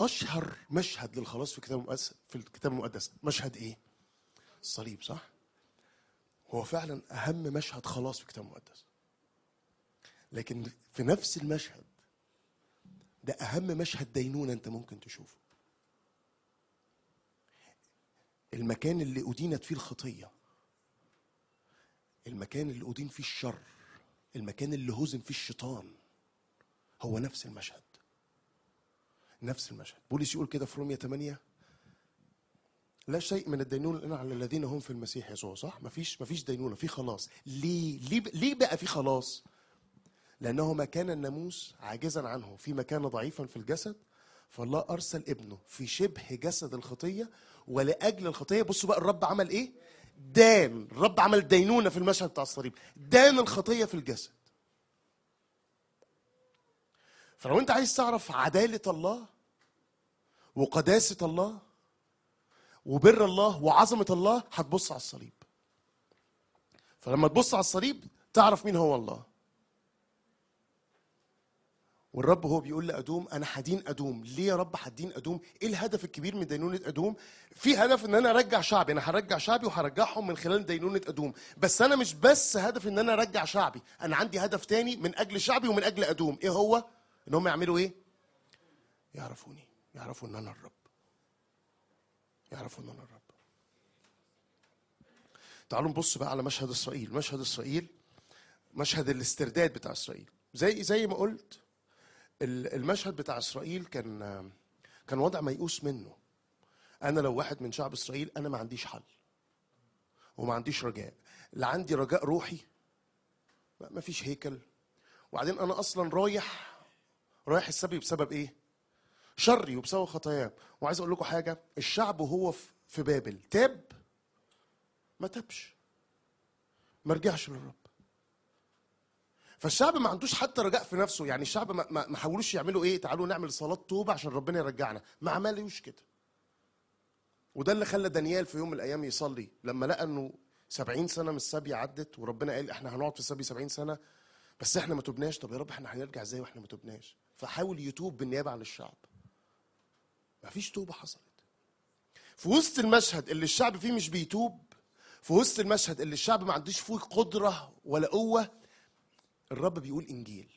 اشهر مشهد للخلاص في الكتاب المقدس في الكتاب المقدس مشهد ايه الصليب صح هو فعلا اهم مشهد خلاص في الكتاب المقدس لكن في نفس المشهد ده اهم مشهد دينونه انت ممكن تشوفه المكان اللي ادينت فيه الخطيه المكان اللي أدين فيه الشر المكان اللي هزم فيه الشيطان هو نفس المشهد نفس المشهد بولس يقول كده في رومية 8 لا شيء من الدينونة إلا على الذين هم في المسيح يسوع صح مفيش مفيش دينونة في خلاص ليه ليه ليه بقى في خلاص لأنه ما كان الناموس عاجزا عنه في مكان ضعيفا في الجسد فالله أرسل ابنه في شبه جسد الخطية ولأجل الخطية بصوا بقى الرب عمل إيه دان الرب عمل دينونه في المشهد بتاع الصليب دان الخطيه في الجسد فلو انت عايز تعرف عداله الله وقداسه الله وبر الله وعظمه الله هتبص على الصليب فلما تبص على الصليب تعرف مين هو الله والرب هو بيقول لادوم انا حدين ادوم ليه يا رب حدين ادوم ايه الهدف الكبير من دينونه ادوم في هدف ان انا ارجع شعبي انا هرجع شعبي وهرجعهم من خلال دينونه ادوم بس انا مش بس هدف ان انا ارجع شعبي انا عندي هدف تاني من اجل شعبي ومن اجل ادوم ايه هو ان هم يعملوا ايه يعرفوني يعرفوا ان انا الرب يعرفوا ان انا الرب تعالوا نبص بقى على مشهد اسرائيل مشهد اسرائيل مشهد الاسترداد بتاع اسرائيل زي زي ما قلت المشهد بتاع اسرائيل كان كان وضع ميؤوس منه انا لو واحد من شعب اسرائيل انا ما عنديش حل وما عنديش رجاء لا عندي رجاء روحي ما فيش هيكل وبعدين انا اصلا رايح رايح السبي بسبب ايه شري وبسبب خطاياه وعايز اقول لكم حاجه الشعب وهو في بابل تاب ما تابش ما رجعش للرب فالشعب ما عندوش حتى رجاء في نفسه يعني الشعب ما, ما حاولوش يعملوا ايه تعالوا نعمل صلاه توبه عشان ربنا يرجعنا ما عملوش كده وده اللي خلى دانيال في يوم من الايام يصلي لما لقى انه 70 سنه من السبي عدت وربنا قال احنا هنقعد في السبي 70 سنه بس احنا ما تبناش طب يا رب احنا هنرجع ازاي واحنا ما تبناش فحاول يتوب بالنيابه عن الشعب ما فيش توبه حصلت في وسط المشهد اللي الشعب فيه مش بيتوب في وسط المشهد اللي الشعب ما عندوش فيه قدره ولا قوه الرب بيقول انجيل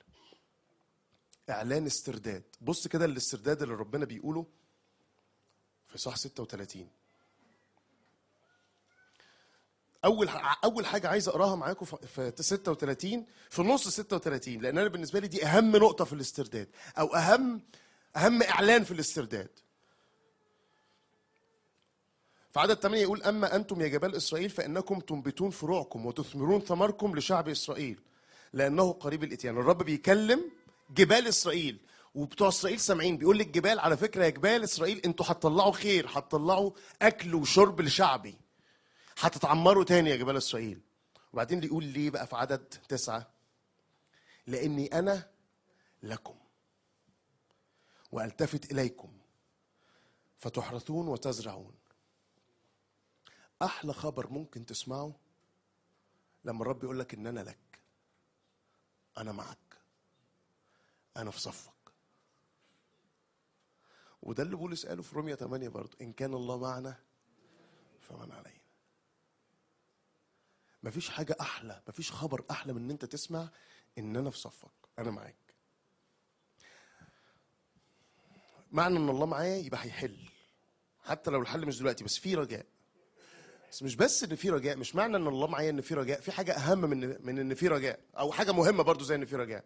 اعلان استرداد بص كده الاسترداد اللي ربنا بيقوله في صح 36 اول اول حاجه عايز اقراها معاكم في 36 في نص 36 لان انا بالنسبه لي دي اهم نقطه في الاسترداد او اهم اهم اعلان في الاسترداد فعدد 8 يقول اما انتم يا جبال اسرائيل فانكم تنبتون فروعكم وتثمرون ثمركم لشعب اسرائيل لانه قريب الاتيان الرب بيكلم جبال اسرائيل وبتوع اسرائيل سامعين بيقول للجبال على فكره يا جبال اسرائيل انتوا هتطلعوا خير هتطلعوا اكل وشرب لشعبي هتتعمروا تاني يا جبال اسرائيل وبعدين بيقول ليه بقى في عدد تسعة لاني انا لكم والتفت اليكم فتحرثون وتزرعون احلى خبر ممكن تسمعه لما الرب يقول لك ان انا لك انا معك انا في صفك وده اللي بولس قاله في رومية 8 برضه ان كان الله معنا فمن علينا مفيش حاجة أحلى مفيش خبر أحلى من إن أنت تسمع إن أنا في صفك أنا معاك معنى إن الله معايا يبقى هيحل حتى لو الحل مش دلوقتي بس في رجاء بس مش بس ان في رجاء مش معنى ان الله معايا ان في رجاء في حاجه اهم من من ان في رجاء او حاجه مهمه برضو زي ان في رجاء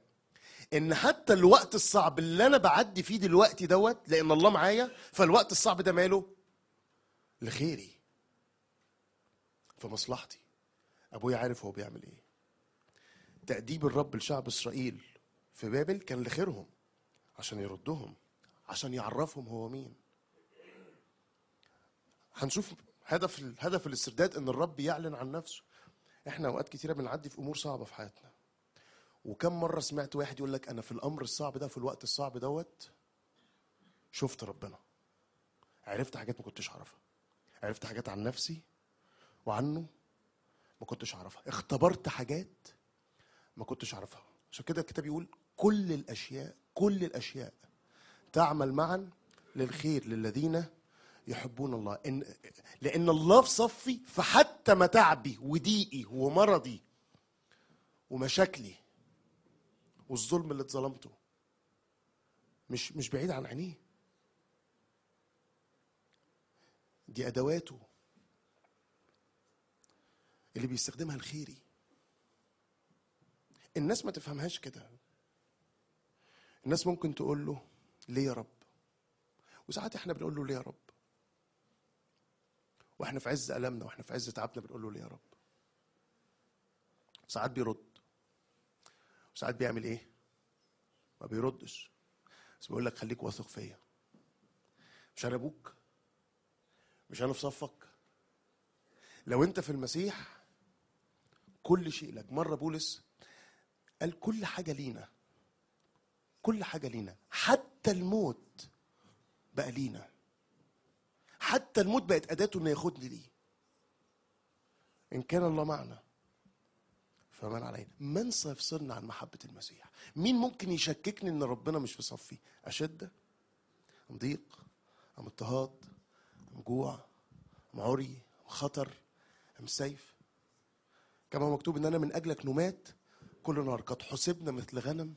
ان حتى الوقت الصعب اللي انا بعدي فيه دلوقتي دوت لان الله معايا فالوقت الصعب ده ماله لخيري في مصلحتي ابويا عارف هو بيعمل ايه تأديب الرب لشعب اسرائيل في بابل كان لخيرهم عشان يردهم عشان يعرفهم هو مين هنشوف هدف هدف الاسترداد ان الرب يعلن عن نفسه احنا اوقات كتيره بنعدي في امور صعبه في حياتنا وكم مره سمعت واحد يقول لك انا في الامر الصعب ده في الوقت الصعب دوت شفت ربنا عرفت حاجات ما كنتش اعرفها عرفت حاجات عن نفسي وعنه ما كنتش اعرفها اختبرت حاجات ما كنتش اعرفها عشان كده الكتاب يقول كل الاشياء كل الاشياء تعمل معا للخير للذين يحبون الله إن لأن الله في صفي فحتى متاعبي وضيقي ومرضي ومشاكلي والظلم اللي اتظلمته مش مش بعيد عن عينيه دي أدواته اللي بيستخدمها الخيري الناس ما تفهمهاش كده الناس ممكن تقول له ليه يا رب وساعات احنا بنقول له ليه يا رب واحنا في عز ألمنا واحنا في عز تعبنا بنقول له ليه يا رب ساعات بيرد وساعات بيعمل ايه ما بيردش بس بيقول لك خليك واثق فيا مش انا ابوك مش انا في صفك لو انت في المسيح كل شيء لك مره بولس قال كل حاجه لينا كل حاجه لينا حتى الموت بقى لينا حتى الموت بقت أداته إنه ياخدني ليه إن كان الله معنا فمن علينا من سيفصلنا عن محبة المسيح مين ممكن يشككني إن ربنا مش في صفي أشدة أم ضيق أم اضطهاد أم جوع أم عري أم خطر أم سيف كما مكتوب إن أنا من أجلك نمات كل نار قد حسبنا مثل غنم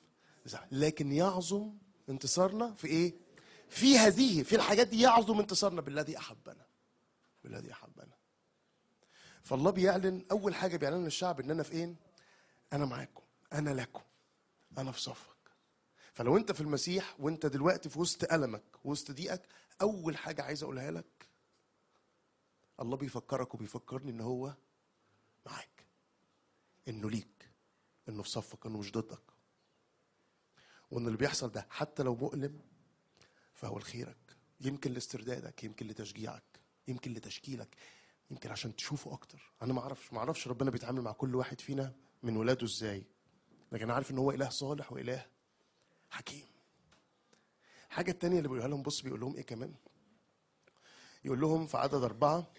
لكن يعظم انتصارنا في إيه في هذه في الحاجات دي يعظم انتصارنا بالذي احبنا بالذي احبنا فالله بيعلن اول حاجه بيعلن للشعب ان انا في ايه انا معاكم انا لكم انا في صفك فلو انت في المسيح وانت دلوقتي في وسط المك وسط ضيقك اول حاجه عايز اقولها لك الله بيفكرك وبيفكرني ان هو معاك انه ليك انه في صفك انه مش ضدك وان اللي بيحصل ده حتى لو مؤلم فهو لخيرك يمكن لاستردادك يمكن لتشجيعك يمكن لتشكيلك يمكن عشان تشوفه اكتر انا ما اعرفش ما اعرفش ربنا بيتعامل مع كل واحد فينا من ولاده ازاي لكن أنا عارف ان هو اله صالح واله حكيم الحاجه التانية اللي بيقولها لهم بص بيقول لهم ايه كمان يقول لهم في عدد أربعة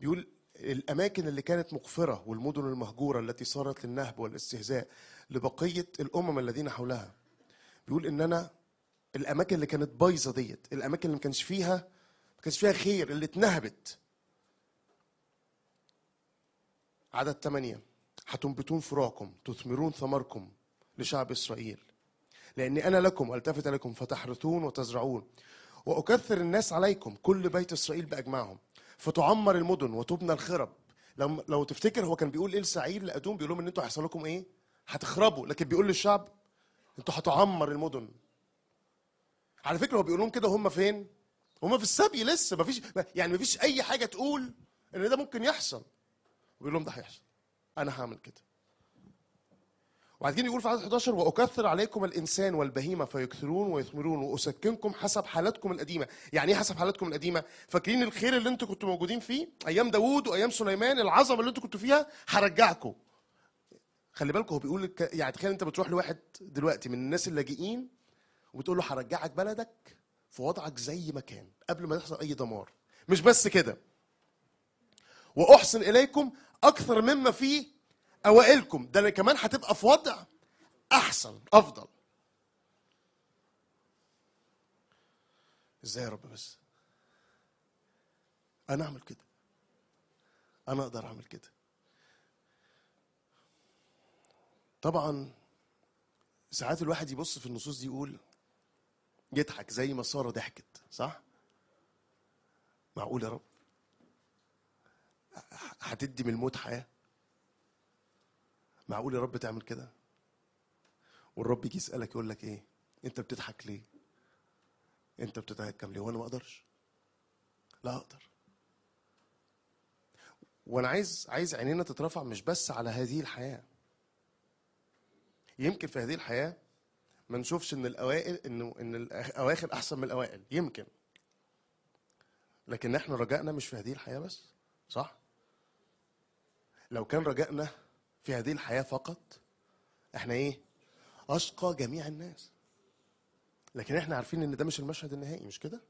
بيقول الأماكن اللي كانت مقفرة والمدن المهجورة التي صارت للنهب والاستهزاء لبقية الأمم الذين حولها بيقول إن أنا الأماكن اللي كانت بايظة ديت الأماكن اللي ما كانش فيها ما كانش فيها خير اللي اتنهبت عدد ثمانية هتنبتون فروعكم تثمرون ثمركم لشعب إسرائيل لأني أنا لكم ألتفت لكم فتحرثون وتزرعون وأكثر الناس عليكم كل بيت إسرائيل بأجمعهم فتعمر المدن وتبنى الخرب لو لو تفتكر هو كان بيقول ايه لسعير لادوم بيقول لهم ان انتوا هيحصل لكم ايه؟ هتخربوا لكن بيقول للشعب انتوا هتعمر المدن على فكره هو بيقول لهم كده وهم فين؟ هم في السبي لسه مفيش يعني مفيش اي حاجه تقول ان ده ممكن يحصل بيقول لهم ده هيحصل انا هعمل كده وبعدين يقول في عدد 11 واكثر عليكم الانسان والبهيمه فيكثرون ويثمرون واسكنكم حسب حالتكم القديمه يعني ايه حسب حالتكم القديمه فاكرين الخير اللي انتوا كنتوا موجودين فيه ايام داوود وايام سليمان العظمه اللي انتوا كنتوا فيها هرجعكم خلي بالكم هو بيقول لك يعني تخيل انت بتروح لواحد دلوقتي من الناس اللاجئين وبتقول له هرجعك بلدك في وضعك زي ما كان قبل ما يحصل اي دمار مش بس كده واحسن اليكم اكثر مما فيه اوائلكم ده كمان هتبقى في وضع احسن افضل ازاي يا رب بس انا اعمل كده انا اقدر اعمل كده طبعا ساعات الواحد يبص في النصوص دي يقول يضحك زي ما ساره ضحكت صح معقول يا رب هتدي من الموت حياه معقول يا رب تعمل كده والرب يجي يسالك يقول لك ايه انت بتضحك ليه انت بتتهكم ليه وانا ما اقدرش لا اقدر وانا عايز عايز عينينا تترفع مش بس على هذه الحياه يمكن في هذه الحياه ما نشوفش ان الاوائل انه ان الاواخر احسن من الاوائل يمكن لكن احنا رجائنا مش في هذه الحياه بس صح لو كان رجائنا في هذه الحياة فقط احنا ايه اشقى جميع الناس لكن احنا عارفين ان ده مش المشهد النهائي مش كده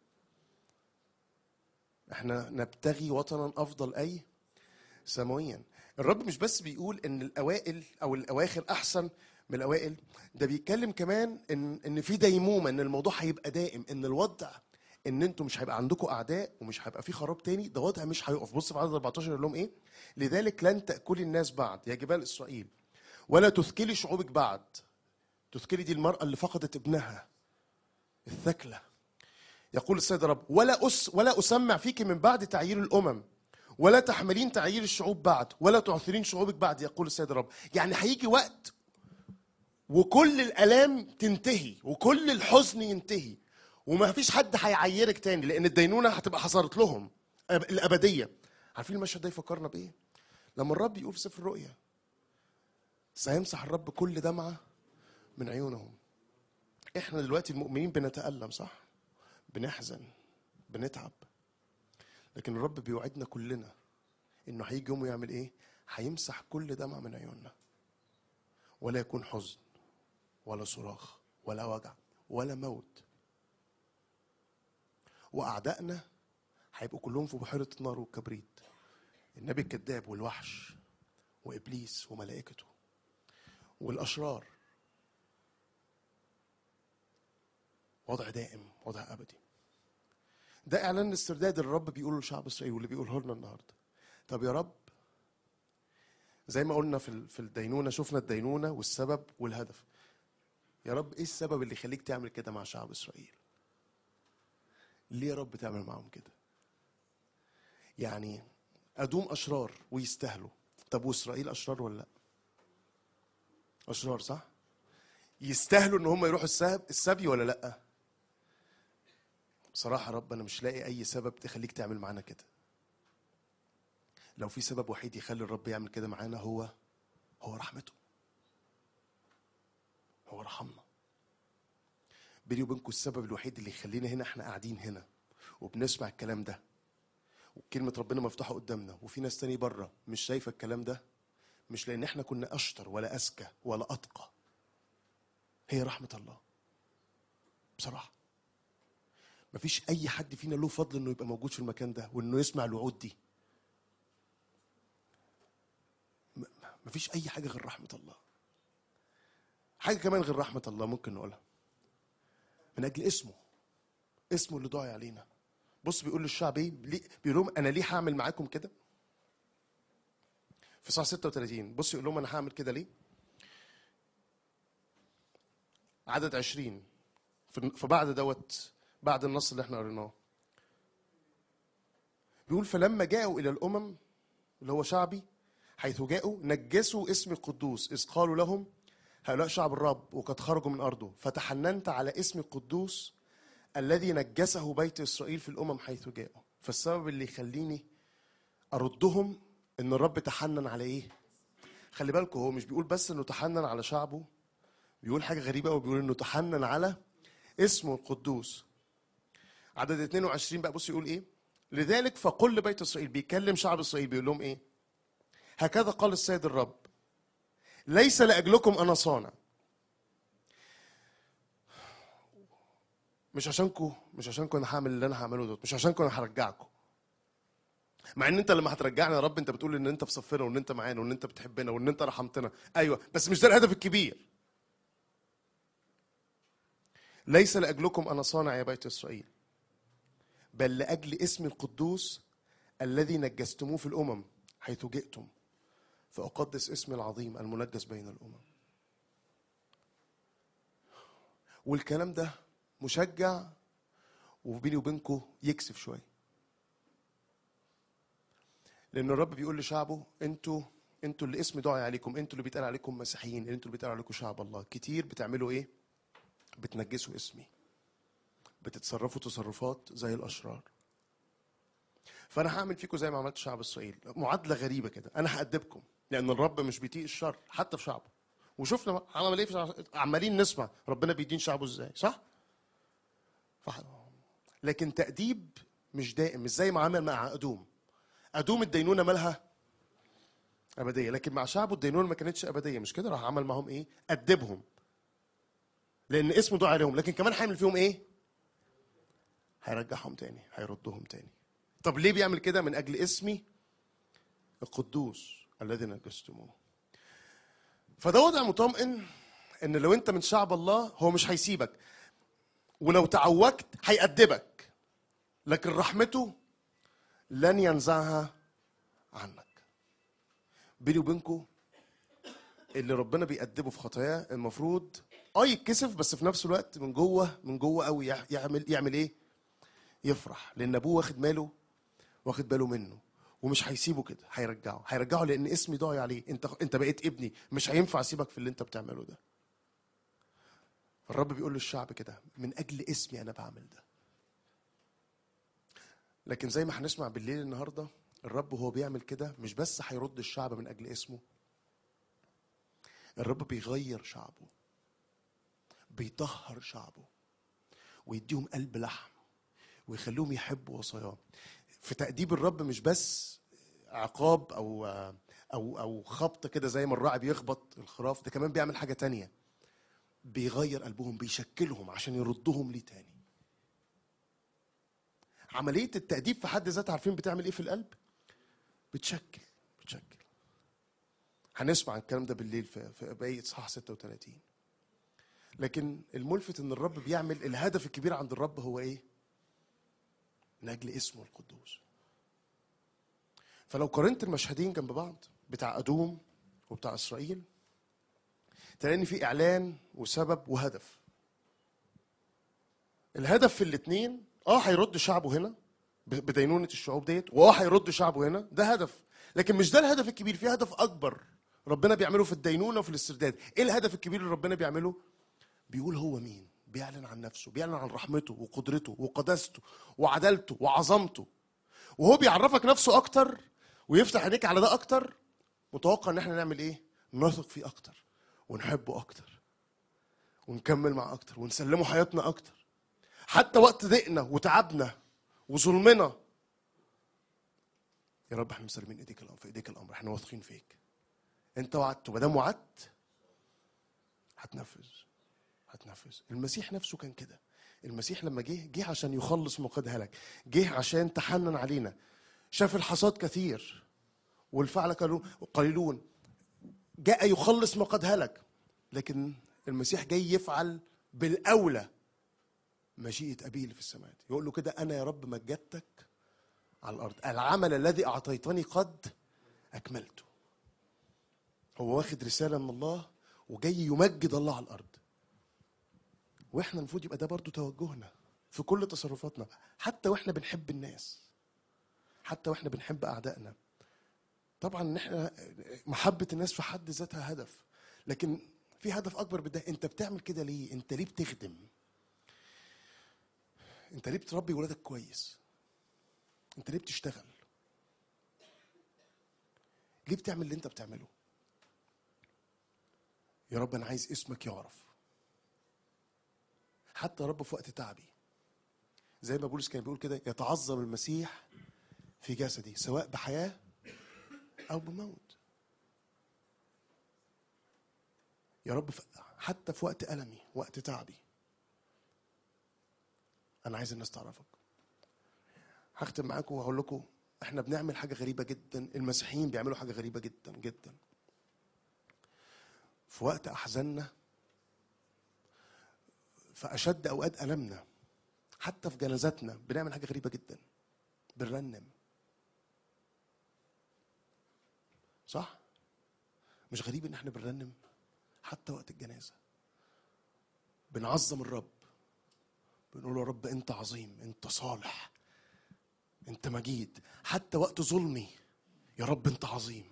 احنا نبتغي وطنا افضل اي سماويا الرب مش بس بيقول ان الاوائل او الاواخر احسن من الاوائل ده بيتكلم كمان ان ان في ديمومه ان الموضوع هيبقى دائم ان الوضع ان انتم مش هيبقى عندكم اعداء ومش هيبقى في خراب تاني ده وضع مش هيقف بص في عدد 14 يقول لهم ايه لذلك لن تاكلي الناس بعد يا جبال اسرائيل ولا تثكلي شعوبك بعد تثكلي دي المراه اللي فقدت ابنها الثكله يقول السيد رب ولا أس ولا اسمع فيك من بعد تعيير الامم ولا تحملين تعيير الشعوب بعد ولا تعثرين شعوبك بعد يقول السيد رب يعني هيجي وقت وكل الالام تنتهي وكل الحزن ينتهي وما فيش حد هيعيرك تاني لان الدينونه هتبقى حصلت لهم الابديه عارفين المشهد ده يفكرنا بايه لما الرب يقول في سفر الرؤيا سيمسح الرب كل دمعه من عيونهم احنا دلوقتي المؤمنين بنتالم صح بنحزن بنتعب لكن الرب بيوعدنا كلنا انه هيجي يوم ويعمل ايه هيمسح كل دمعه من عيوننا ولا يكون حزن ولا صراخ ولا وجع ولا موت واعدائنا هيبقوا كلهم في بحيره النار والكبريت النبي الكذاب والوحش وابليس وملائكته والاشرار وضع دائم وضع ابدي ده اعلان استرداد الرب بيقوله لشعب اسرائيل واللي بيقوله لنا النهارده طب يا رب زي ما قلنا في في الدينونه شفنا الدينونه والسبب والهدف يا رب ايه السبب اللي يخليك تعمل كده مع شعب اسرائيل ليه يا رب تعمل معاهم كده يعني أدوم أشرار ويستاهلوا طب وإسرائيل أشرار ولا لأ أشرار صح يستاهلوا إن هم يروحوا السبي ولا لأ بصراحة رب أنا مش لاقي أي سبب تخليك تعمل معانا كده لو في سبب وحيد يخلي الرب يعمل كده معانا هو هو رحمته هو رحمنا بيني وبينكم السبب الوحيد اللي يخلينا هنا احنا قاعدين هنا وبنسمع الكلام ده وكلمة ربنا مفتوحة قدامنا وفي ناس تاني بره مش شايفة الكلام ده مش لأن احنا كنا أشطر ولا أذكى ولا أتقى هي رحمة الله بصراحة مفيش أي حد فينا له فضل إنه يبقى موجود في المكان ده وإنه يسمع الوعود دي مفيش أي حاجة غير رحمة الله حاجة كمان غير رحمة الله ممكن نقولها من اجل اسمه اسمه اللي ضايع علينا بص بيقول للشعب ايه بيقول لهم انا ليه هعمل معاكم كده في صح 36 بص يقول لهم انا هعمل كده ليه عدد 20 فبعد دوت بعد النص اللي احنا قريناه بيقول فلما جاءوا الى الامم اللي هو شعبي حيث جاءوا نجسوا اسم القدوس اذ قالوا لهم هؤلاء شعب الرب وقد خرجوا من أرضه فتحننت على اسم القدوس الذي نجسه بيت إسرائيل في الأمم حيث جاءوا فالسبب اللي يخليني أردهم إن الرب تحنن على إيه؟ خلي بالكم هو مش بيقول بس إنه تحنن على شعبه بيقول حاجة غريبة وبيقول إنه تحنن على اسمه القدوس عدد 22 بقى بص يقول إيه؟ لذلك فقل لبيت إسرائيل بيكلم شعب إسرائيل بيقول لهم إيه؟ هكذا قال السيد الرب ليس لاجلكم انا صانع مش عشانكم مش عشانكم انا هعمل اللي انا هعمله دوت مش عشانكم انا هرجعكم مع ان انت لما هترجعنا يا رب انت بتقول ان انت في صفنا وان انت معانا وان انت بتحبنا وان انت رحمتنا ايوه بس مش ده الهدف الكبير ليس لاجلكم انا صانع يا بيت اسرائيل بل لاجل اسمي القدوس الذي نجستموه في الامم حيث جئتم فأقدس اسمي العظيم المنجس بين الأمم والكلام ده مشجع وبيني وبينكم يكسف شويه لان الرب بيقول لشعبه انتوا انتوا اللي اسم دعي عليكم انتوا اللي بيتقال عليكم مسيحيين انتوا اللي بيتقال عليكم شعب الله كتير بتعملوا ايه بتنجسوا اسمي بتتصرفوا تصرفات زي الاشرار فانا هعمل فيكم زي ما عملت شعب اسرائيل معادله غريبه كده انا هادبكم لان الرب مش بيطيق الشر حتى في شعبه وشفنا عمل ايه في عمالين نسمع ربنا بيدين شعبه ازاي صح لكن تأديب مش دائم مش زي ما عمل مع أدوم أدوم الدينونة مالها أبدية لكن مع شعبه الدينونة ما كانتش أبدية مش كده راح عمل معاهم إيه أدبهم لأن اسمه دعا لهم لكن كمان هيعمل فيهم إيه هيرجعهم تاني هيردهم تاني طب ليه بيعمل كده من أجل اسمي القدوس الذي نجستموه فده وضع مطمئن ان لو انت من شعب الله هو مش هيسيبك ولو تعوجت هيأدبك لكن رحمته لن ينزعها عنك بيني وبينكم اللي ربنا بيأدبه في خطاياه المفروض اه يتكسف بس في نفس الوقت من جوه من جوه قوي يعمل يعمل ايه؟ يفرح لان ابوه واخد ماله واخد باله منه ومش هيسيبه كده هيرجعه هيرجعه لان اسمي ضايع عليه انت انت بقيت ابني مش هينفع اسيبك في اللي انت بتعمله ده الرب بيقول للشعب كده من اجل اسمي انا بعمل ده لكن زي ما هنسمع بالليل النهارده الرب وهو بيعمل كده مش بس هيرد الشعب من اجل اسمه الرب بيغير شعبه بيطهر شعبه ويديهم قلب لحم ويخلوهم يحبوا وصاياه في تأديب الرب مش بس عقاب او او او خبط كده زي ما الراعي بيخبط الخراف ده كمان بيعمل حاجه تانية بيغير قلبهم بيشكلهم عشان يردهم ليه تاني عمليه التاديب في حد ذاتها عارفين بتعمل ايه في القلب بتشكل بتشكل هنسمع عن الكلام ده بالليل في في بقيه اصحاح 36 لكن الملفت ان الرب بيعمل الهدف الكبير عند الرب هو ايه من أجل اسمه القدوس فلو قارنت المشهدين جنب بعض بتاع أدوم وبتاع إسرائيل تلاقي إن في إعلان وسبب وهدف الهدف في الاثنين اه هيرد شعبه هنا بدينونة الشعوب ديت واه هيرد شعبه هنا ده هدف لكن مش ده الهدف الكبير في هدف أكبر ربنا بيعمله في الدينونة وفي الاسترداد ايه الهدف الكبير اللي ربنا بيعمله بيقول هو مين بيعلن عن نفسه بيعلن عن رحمته وقدرته وقداسته وعدالته وعظمته وهو بيعرفك نفسه اكتر ويفتح عينيك على ده اكتر متوقع ان احنا نعمل ايه نثق فيه اكتر ونحبه اكتر ونكمل معاه اكتر ونسلمه حياتنا اكتر حتى وقت ضيقنا وتعبنا وظلمنا يا رب احنا مسلمين ايديك الامر في ايديك الامر احنا واثقين فيك انت وعدت وما دام وعدت هتنفذ هتنفذ المسيح نفسه كان كده المسيح لما جه جه عشان يخلص ما قد هلك جه عشان تحنن علينا شاف الحصاد كثير والفعل كانوا قليلون جاء يخلص ما قد هلك لكن المسيح جاي يفعل بالاولى مشيئه ابيه اللي في السماوات يقول له كده انا يا رب مجدتك على الارض العمل الذي اعطيتني قد اكملته هو واخد رساله من الله وجاي يمجد الله على الارض واحنا المفروض يبقى ده برضو توجهنا في كل تصرفاتنا حتى واحنا بنحب الناس حتى واحنا بنحب اعدائنا طبعا ان احنا محبه الناس في حد ذاتها هدف لكن في هدف اكبر بده انت بتعمل كده ليه انت ليه بتخدم انت ليه بتربي ولادك كويس انت ليه بتشتغل ليه بتعمل اللي انت بتعمله يا رب انا عايز اسمك يعرف حتى رب في وقت تعبي زي ما بولس كان بيقول كده يتعظم المسيح في جسدي سواء بحياه او بموت يا رب حتى في وقت ألمي وقت تعبي أنا عايز الناس تعرفك هختم معاكم وهقول لكم احنا بنعمل حاجة غريبة جدا المسيحيين بيعملوا حاجة غريبة جدا جدا في وقت أحزاننا في اشد أوقات ألمنا حتى في جنازاتنا بنعمل حاجة غريبة جدا بنرنم صح؟ مش غريب إن إحنا بنرنم حتى وقت الجنازة بنعظم الرب بنقول يا رب أنت عظيم أنت صالح أنت مجيد حتى وقت ظلمي يا رب أنت عظيم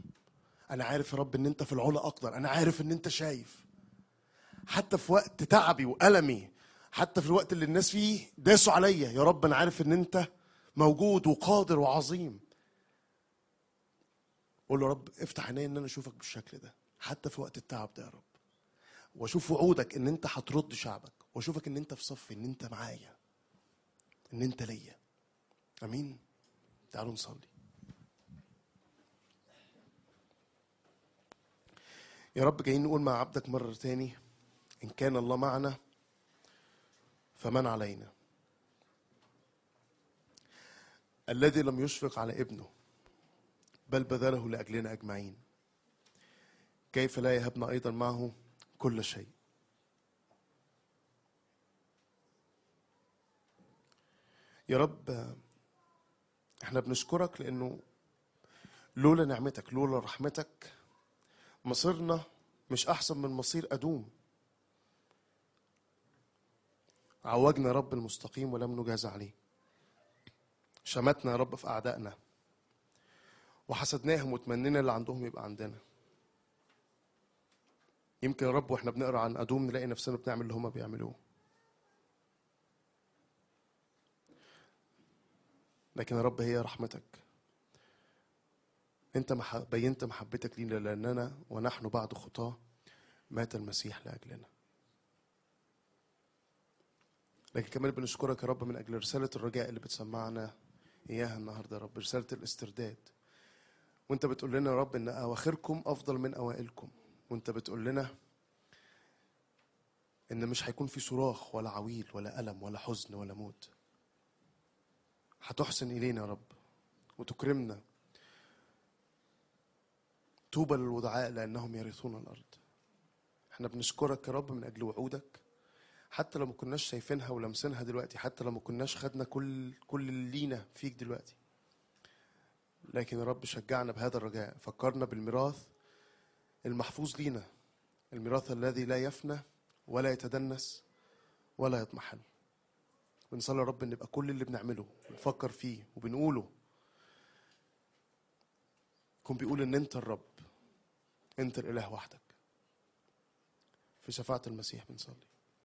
أنا عارف يا رب إن أنت في العلا أقدر أنا عارف إن أنت شايف حتى في وقت تعبي وألمي حتى في الوقت اللي الناس فيه داسوا عليا يا رب انا عارف ان انت موجود وقادر وعظيم قول له يا رب افتح عيني ان انا اشوفك بالشكل ده حتى في وقت التعب ده يا رب واشوف وعودك ان انت هترد شعبك واشوفك ان انت في صفي ان انت معايا ان انت ليا امين تعالوا نصلي يا رب جايين نقول مع عبدك مرة تاني إن كان الله معنا فمن علينا الذي لم يشفق على ابنه بل بذله لاجلنا اجمعين كيف لا يهبنا ايضا معه كل شيء يا رب احنا بنشكرك لانه لولا نعمتك لولا رحمتك مصيرنا مش احسن من مصير ادوم عوجنا يا رب المستقيم ولم نجاز عليه شمتنا يا رب في أعدائنا وحسدناهم وتمنينا اللي عندهم يبقى عندنا يمكن يا رب واحنا بنقرا عن ادوم نلاقي نفسنا بنعمل اللي هما بيعملوه لكن يا رب هي رحمتك انت بينت محبتك لينا لاننا ونحن بعد خطاه مات المسيح لاجلنا لكن كمان بنشكرك يا رب من أجل رسالة الرجاء اللي بتسمعنا إياها النهاردة يا رب رسالة الاسترداد وانت بتقول لنا يا رب ان اواخركم افضل من اوائلكم وانت بتقول لنا ان مش هيكون في صراخ ولا عويل ولا الم ولا حزن ولا موت هتحسن الينا يا رب وتكرمنا طوبى للوضعاء لانهم يرثون الارض احنا بنشكرك يا رب من اجل وعودك حتى لو ما كناش شايفينها ولامسينها دلوقتي حتى لو ما كناش خدنا كل كل اللي لينا فيك دلوقتي لكن الرب شجعنا بهذا الرجاء فكرنا بالميراث المحفوظ لينا الميراث الذي لا يفنى ولا يتدنس ولا يطمحن بنصلي يا رب ان يبقى كل اللي بنعمله بنفكر فيه وبنقوله يكون بيقول ان انت الرب انت الاله وحدك في شفاعه المسيح بنصلي